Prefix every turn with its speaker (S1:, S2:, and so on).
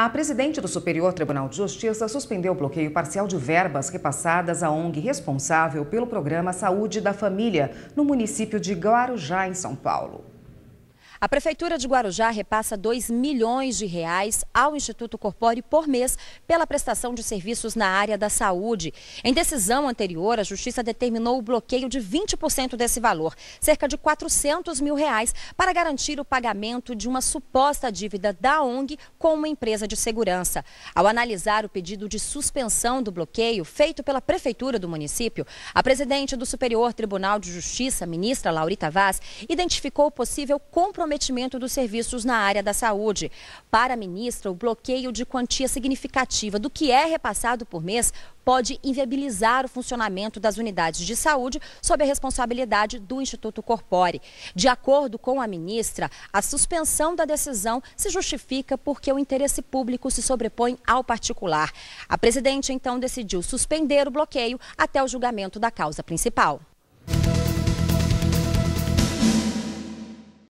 S1: A presidente do Superior Tribunal de Justiça suspendeu o bloqueio parcial de verbas repassadas à ONG responsável pelo programa Saúde da Família, no município de Guarujá, em São Paulo.
S2: A Prefeitura de Guarujá repassa 2 milhões de reais ao Instituto Corpore por mês pela prestação de serviços na área da saúde. Em decisão anterior, a Justiça determinou o bloqueio de 20% desse valor, cerca de 400 mil reais, para garantir o pagamento de uma suposta dívida da ONG com uma empresa de segurança. Ao analisar o pedido de suspensão do bloqueio feito pela Prefeitura do município, a presidente do Superior Tribunal de Justiça, ministra Laurita Vaz, identificou possível comprometimento comprometimento dos serviços na área da saúde. Para a ministra, o bloqueio de quantia significativa do que é repassado por mês pode inviabilizar o funcionamento das unidades de saúde sob a responsabilidade do Instituto Corpore. De acordo com a ministra, a suspensão da decisão se justifica porque o interesse público se sobrepõe ao particular. A presidente então decidiu suspender o bloqueio até o julgamento da causa principal.